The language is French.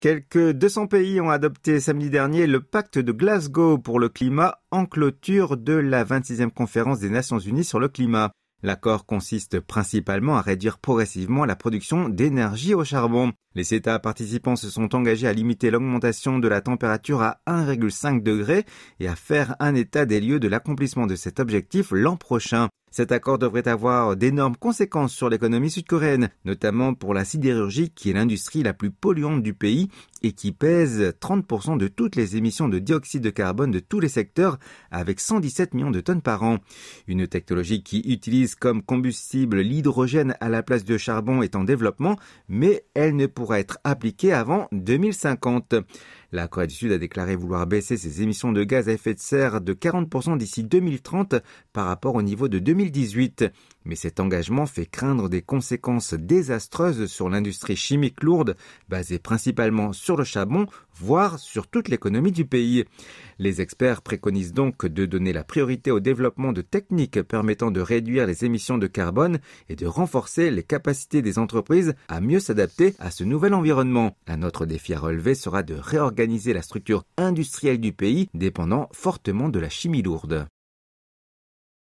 Quelques 200 pays ont adopté samedi dernier le pacte de Glasgow pour le climat en clôture de la 26e conférence des Nations Unies sur le climat. L'accord consiste principalement à réduire progressivement la production d'énergie au charbon. Les États participants se sont engagés à limiter l'augmentation de la température à 1,5 degré et à faire un état des lieux de l'accomplissement de cet objectif l'an prochain. Cet accord devrait avoir d'énormes conséquences sur l'économie sud-coréenne, notamment pour la sidérurgie qui est l'industrie la plus polluante du pays et qui pèse 30% de toutes les émissions de dioxyde de carbone de tous les secteurs avec 117 millions de tonnes par an. Une technologie qui utilise comme combustible l'hydrogène à la place de charbon est en développement, mais elle ne pourra être appliquée avant 2050. La Corée du Sud a déclaré vouloir baisser ses émissions de gaz à effet de serre de 40% d'ici 2030 par rapport au niveau de 2050. 2018. Mais cet engagement fait craindre des conséquences désastreuses sur l'industrie chimique lourde, basée principalement sur le charbon, voire sur toute l'économie du pays. Les experts préconisent donc de donner la priorité au développement de techniques permettant de réduire les émissions de carbone et de renforcer les capacités des entreprises à mieux s'adapter à ce nouvel environnement. Un autre défi à relever sera de réorganiser la structure industrielle du pays, dépendant fortement de la chimie lourde.